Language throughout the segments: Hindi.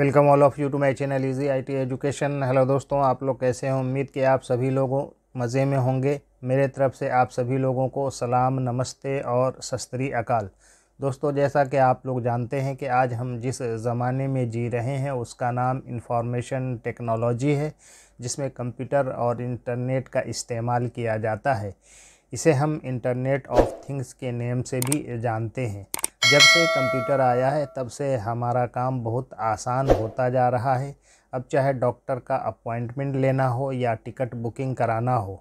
Welcome all of you to my channel easy IT education hello दोस्तों आप लोग कैसे हैं उम्मीद कि आप सभी लोगों मज़े में होंगे मेरे तरफ से आप सभी लोगों को सलाम नमस्ते और सस्त्री अकाल दोस्तों जैसा कि आप लोग जानते हैं कि आज हम जिस ज़माने में जी रहे हैं उसका नाम इंफॉर्मेशन टेक्नोलॉजी है जिसमें कंप्यूटर और इंटरनेट का इस्तेमाल किया जाता है इसे हम इंटरनेट ऑफ थिंग्स के नेम से भी जानते हैं जब से कंप्यूटर आया है तब से हमारा काम बहुत आसान होता जा रहा है अब चाहे डॉक्टर का अपॉइंटमेंट लेना हो या टिकट बुकिंग कराना हो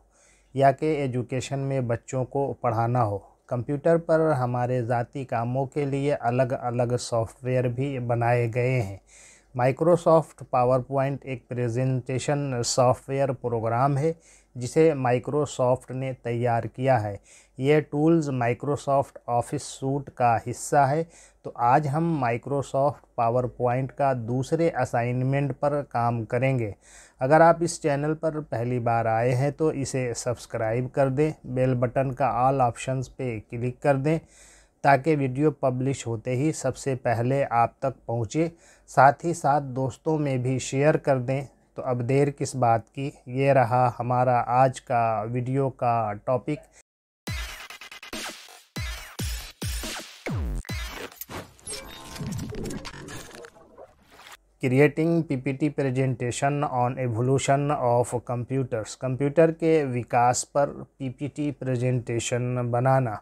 या कि एजुकेशन में बच्चों को पढ़ाना हो कंप्यूटर पर हमारे ज़ाती कामों के लिए अलग अलग सॉफ्टवेयर भी बनाए गए हैं माइक्रोसॉफ्ट पावर पॉइंट एक प्रेजेंटेशन सॉफ्टवेयर प्रोग्राम है जिसे माइक्रोसॉफ्ट ने तैयार किया है ये टूल्स माइक्रोसॉफ्ट ऑफिस सूट का हिस्सा है तो आज हम माइक्रोसॉफ्ट पावर पॉइंट का दूसरे असाइनमेंट पर काम करेंगे अगर आप इस चैनल पर पहली बार आए हैं तो इसे सब्सक्राइब कर दें बेल बटन का ऑल ऑप्शंस पे क्लिक कर दें ताकि वीडियो पब्लिश होते ही सबसे पहले आप तक पहुँचे साथ ही साथ दोस्तों में भी शेयर कर दें तो अब देर किस बात की ये रहा हमारा आज का वीडियो का topic creating PPT presentation on evolution of computers computer के विकास पर पीपीटी प्रेजेंटेशन बनाना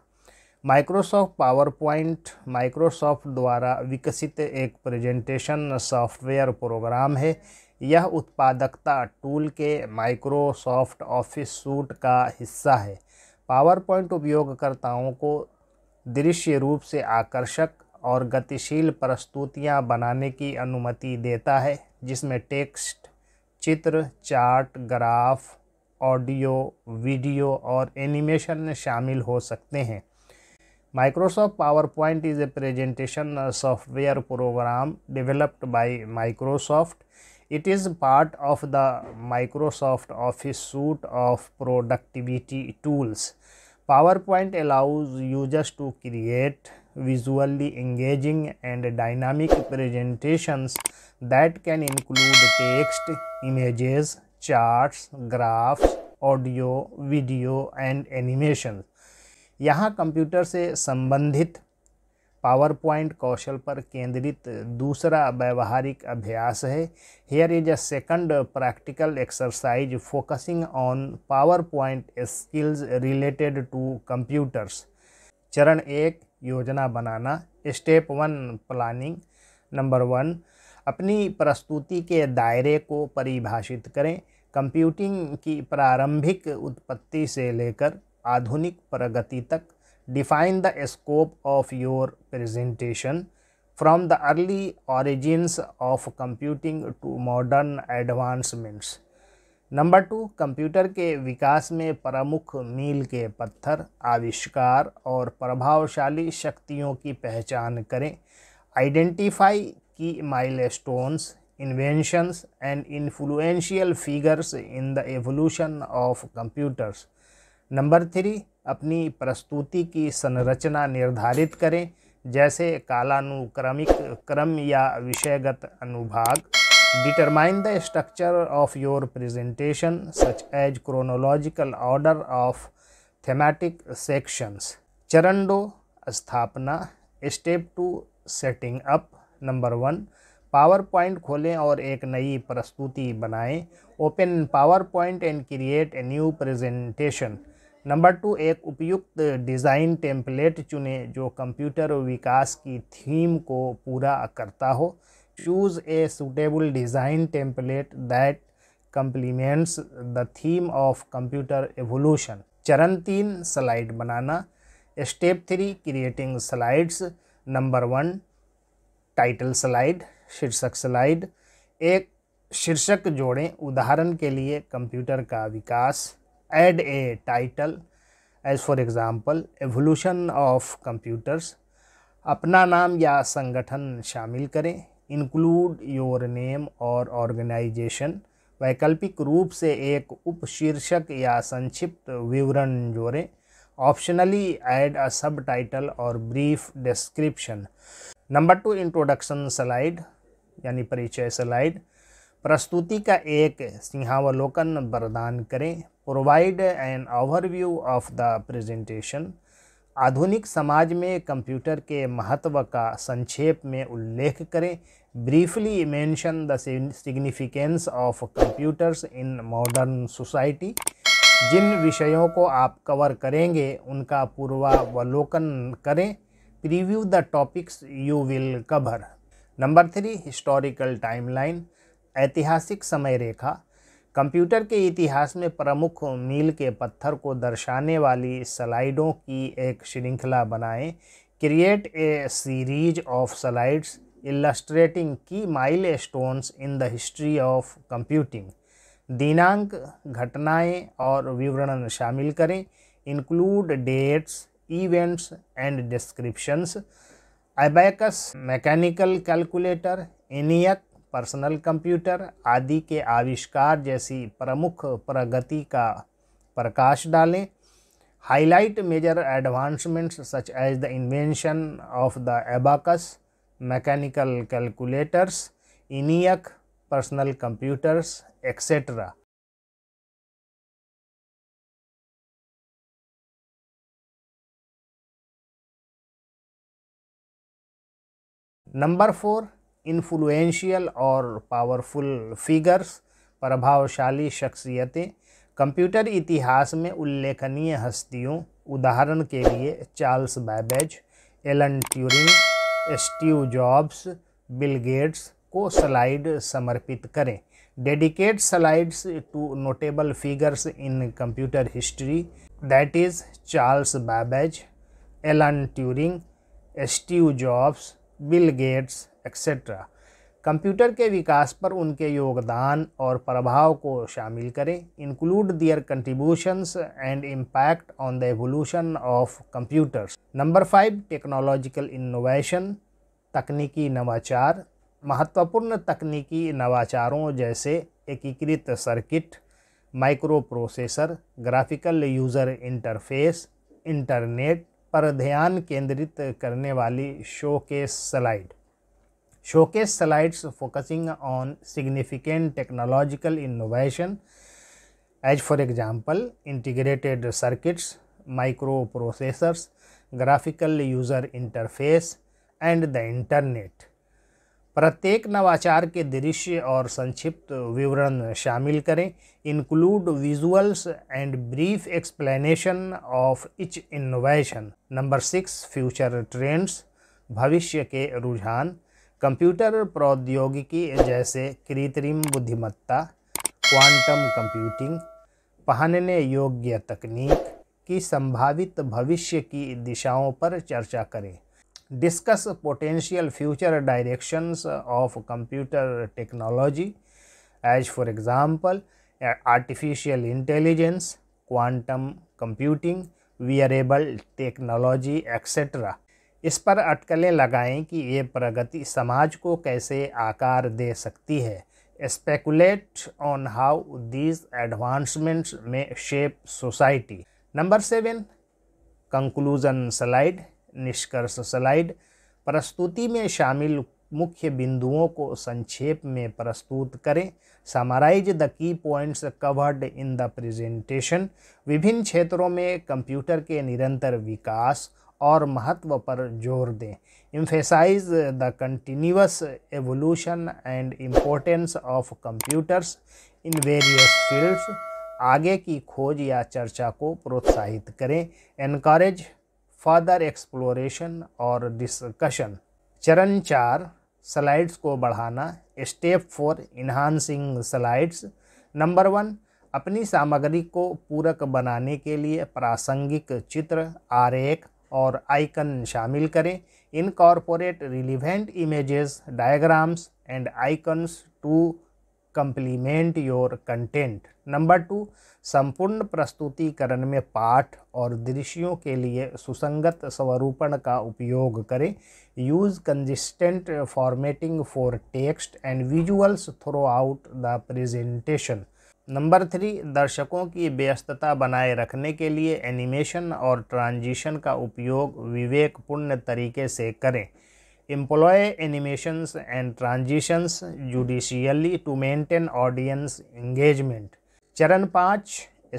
माइक्रोसॉफ्ट पावर पॉइंट माइक्रोसॉफ्ट द्वारा विकसित एक प्रेजेंटेशन सॉफ्टवेयर प्रोग्राम है यह उत्पादकता टूल के माइक्रोसॉफ्ट ऑफिस सूट का हिस्सा है पावर पॉइंट उपयोगकर्ताओं को दृश्य रूप से आकर्षक और गतिशील प्रस्तुतियाँ बनाने की अनुमति देता है जिसमें टेक्स्ट चित्र चार्ट ग्राफ ऑडियो वीडियो और एनिमेशन शामिल हो सकते हैं Microsoft power point is a presentation software program developed by Microsoft it is part of the Microsoft office suite of productivity tools power point allows users to create visually engaging and dynamic presentations that can include text, images, charts, graphs, audio, video and animations. यहाँ कंप्यूटर से संबंधित पावर पॉइंट कौशल पर केंद्रित दूसरा व्यवहारिक अभ्यास है here is a second practical exercise focusing on power point skills related to computers चरण एक योजना बनाना step one planning number one अपनी प्रस्तुति के दायरे को परिभाषित करें कंप्यूटिंग की प्रारंभिक उत्पत्ति से लेकर आधुनिक प्रगति तक define the scope of your presentation from the early origins of computing to modern advancements number two computer के विकास में प्रमुख मील के पत्थर आविष्कार और प्रभावशाली शक्तियों की पहचान करें identify key milestones inventions and influential figures in the evolution of computers number three अपनी प्रस्तुति की संरचना निर्धारित करें जैसे कालानुक्रमिक क्रम या विषयगत अनुभाग Determine the structure of your presentation such as chronological order of thematic sections. चरण दो स्थापना step two setting up number one power point खोलें और एक नई प्रस्तुति बनाएं open power point and create a new presentation number two एक उपयुक्त डिज़ाइन टेम्पलेट चुनें जो कंप्यूटर विकास की थीम को पूरा करता हो choose a suitable design template that complements the theme of computer evolution चरण तीन स्लाइड बनाना step three creating slides number one title slide शीर्षक स्लाइड एक शीर्षक जोड़ें उदाहरण के लिए कंप्यूटर का विकास add a title as for example evolution of computers अपना नाम या संगठन शामिल करें इंक्लूड योर नेम और ऑर्गेनाइजेशन वैकल्पिक रूप से एक उपशीर्षक या संक्षिप्त विवरण जोड़ें ऑप्शनली ऐड अ सब टाइटल और brief description number two introduction slide यानी परिचय स्लाइड प्रस्तुति का एक सिंहावलोकन प्रदान करें provide an overview of the presentation आधुनिक समाज में कंप्यूटर के महत्व का संक्षेप में उल्लेख करें briefly mention the significance of computers in modern society जिन विषयों को आप कवर करेंगे उनका पूर्वावलोकन करें preview the topics you will cover number three historical timeline ऐतिहासिक समय रेखा कंप्यूटर के इतिहास में प्रमुख मील के पत्थर को दर्शाने वाली स्लाइडों की एक श्रृंखला बनाएं create a series of slides key milestones in the history of computing दिनांक घटनाएं और विवरण शामिल करें include dates events and descriptions abacus mechanical calculator ENIAC personal computer आदि के आविष्कार जैसी प्रमुख प्रगति का प्रकाश डालें highlight major advancements such as the invention of the abacus mechanical calculators ENIAC personal computers etcetera number four influential और पावरफुल फिगर्स प्रभावशाली शख्सियतें कंप्यूटर इतिहास में उल्लेखनीय हस्तियों उदाहरण के लिए Charles Babbage Alan Turing Steve Jobs Bill Gates को स्लाइड समर्पित करें dedicate slides to notable figures in computer history that is Charles Babbage Alan Turing Steve Jobs Bill Gates etcetera computer के विकास पर उनके योगदान और प्रभाव को शामिल करें include their contributions and impact on the evolution of computers number five technological innovation तकनीकी नवाचार महत्वपूर्ण तकनीकी नवाचारों जैसे एकीकृत circuit micro processor graphical user interface internet पर ध्यान केंद्रित करने वाली showcase slide showcase slides focusing on significant technological innovation as for example integrated circuits microprocessors graphical user interface and the internet प्रत्येक नवाचार के दृश्य और संक्षिप्त विवरण शामिल करें include visuals and brief explanation of each innovation number six future trends भविष्य के रुझान कंप्यूटर प्रौद्योगिकी जैसे कृत्रिम बुद्धिमत्ता क्वांटम कंप्यूटिंग पहनने योग्य तकनीक की संभावित भविष्य की दिशाओं पर चर्चा करें discuss potential future directions of computer technology as for example artificial intelligence quantum computing wearable technology etcetera इस पर अटकलें लगाएं कि ये प्रगति समाज को कैसे आकार दे सकती है speculate on how these advancements may shape society number seven conclusion slide निष्कर्ष स्लाइड प्रस्तुति में शामिल मुख्य बिंदुओं को संक्षेप में प्रस्तुत करें summarize the key points covered in the presentation विभिन्न क्षेत्रों में कंप्यूटर के निरंतर विकास और महत्व पर जोर दें emphasize the continuous evolution and importance of computers in various fields आगे की खोज या चर्चा को प्रोत्साहित करें एनकरेज फर्दर एक्सप्लोरेशन और डिस्कशन चरण चार स्लाइड्स को बढ़ाना step four enhancing slides number one अपनी सामग्री को पूरक बनाने के लिए प्रासंगिक चित्र आरेख और आइकन शामिल करें incorporate relevant images diagrams and icons to complement your content number two संपूर्ण प्रस्तुतिकरण में पाठ और दृश्यों के लिए सुसंगत स्वरूपण का उपयोग करें use consistent formatting for text and visuals throughout the presentation number three दर्शकों की व्यस्तता बनाए रखने के लिए एनिमेशन और ट्रांजिशन का उपयोग विवेकपूर्ण तरीके से करें employ animations and transitions judiciously to maintain audience engagement चरण पाँच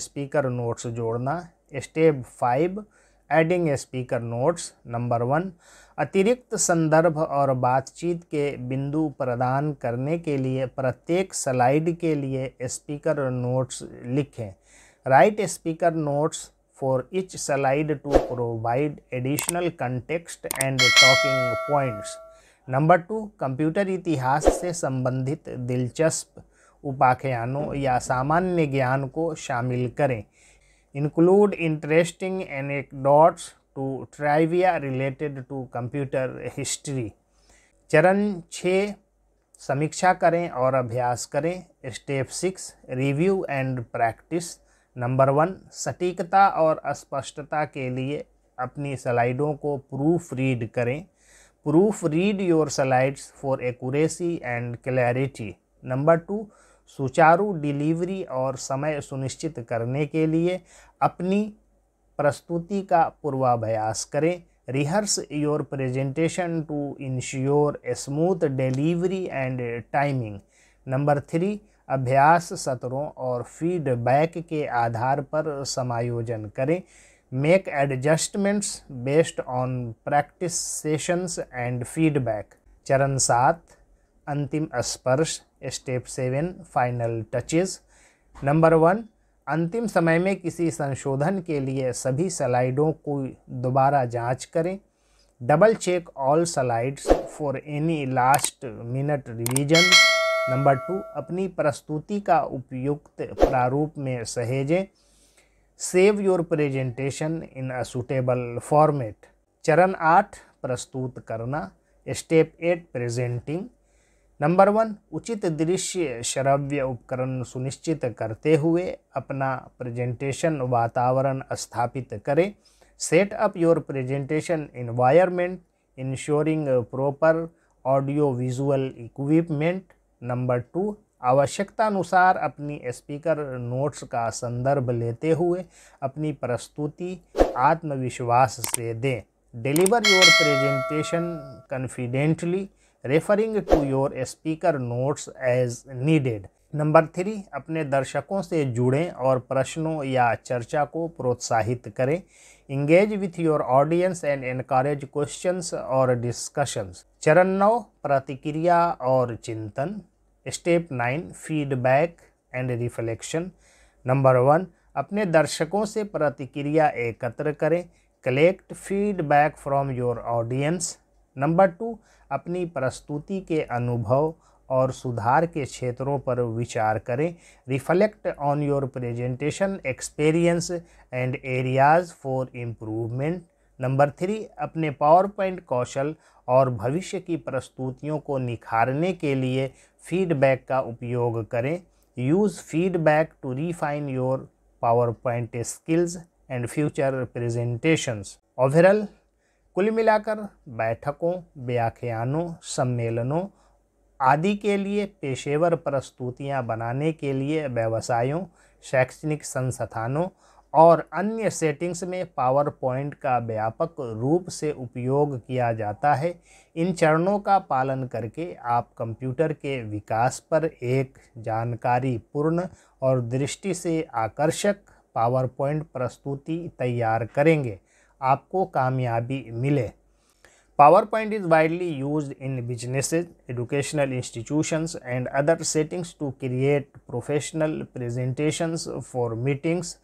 स्पीकर नोट्स जोड़ना step five adding speaker notes number one अतिरिक्त संदर्भ और बातचीत के बिंदु प्रदान करने के लिए प्रत्येक स्लाइड के लिए स्पीकर नोट्स लिखें write speaker notes for each slide to provide additional context and talking points number two computer इतिहास से संबंधित दिलचस्प उपाख्यानों या सामान्य ज्ञान को शामिल करें include interesting anecdotes to trivia related to computer history. चरण छः समीक्षा करें और अभ्यास करें step six review and practice number one सटीकता और स्पष्टता के लिए अपनी स्लाइडों को प्रूफ रीड करें proof read your slides for accuracy and clarity number two सुचारू डिलीवरी और समय सुनिश्चित करने के लिए अपनी प्रस्तुति का पूर्वाभ्यास करें rehearse your presentation to ensure smooth delivery and timing number three अभ्यास सत्रों और फीडबैक के आधार पर समायोजन करें make adjustments based on practice sessions and feedback चरण सात अंतिम स्पर्श step seven final touches number one अंतिम समय में किसी संशोधन के लिए सभी स्लाइडों को दोबारा जांच करें double check all slides for any last minute revision number two अपनी प्रस्तुति का उपयुक्त प्रारूप में सहेजें save your presentation in a suitable format चरण आठ प्रस्तुत करना step eight presenting number one उचित दृश्य श्रव्य उपकरण सुनिश्चित करते हुए अपना प्रेजेंटेशन वातावरण स्थापित करें set up your presentation environment ensuring proper audio visual equipment number two आवश्यकतानुसार अपनी स्पीकर नोट्स का संदर्भ लेते हुए अपनी प्रस्तुति आत्मविश्वास से दें deliver your presentation confidently referring to your speaker notes as needed number three अपने दर्शकों से जुड़ें और प्रश्नों या चर्चा को प्रोत्साहित करें engage with your audience and encourage questions और डिस्कशंस चरण नौ प्रतिक्रिया और चिंतन step nine feedback and reflection number one अपने दर्शकों से प्रतिक्रिया एकत्र करें collect feedback from your audience number two अपनी प्रस्तुति के अनुभव और सुधार के क्षेत्रों पर विचार करें reflect on your presentation experience and areas for improvement number three अपने पावर पॉइंट कौशल और भविष्य की प्रस्तुतियों को निखारने के लिए फीडबैक का उपयोग करें use feedback to refine your power point skills and future presentations overall कुल मिलाकर बैठकों व्याख्यानों सम्मेलनों आदि के लिए पेशेवर प्रस्तुतियाँ बनाने के लिए व्यवसायों शैक्षणिक संस्थानों और अन्य सेटिंग्स में पावर पॉइंट का व्यापक रूप से उपयोग किया जाता है इन चरणों का पालन करके आप कंप्यूटर के विकास पर एक जानकारी पूर्ण और दृष्टि से आकर्षक पावर पॉइंट प्रस्तुति तैयार करेंगे आपको कामयाबी मिले power point is widely use in business educational institutions and other settings to create professional presentations for meetings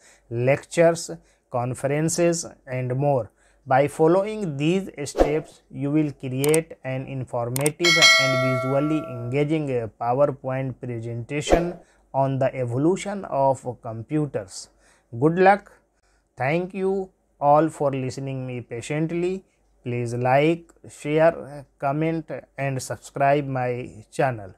lectures conferences and more by following these steps you will create an informative and visually engaging PowerPoint presentation on the evolution of computers good luck thank you all for listening me patiently. Please like, share, comment and subscribe my channel.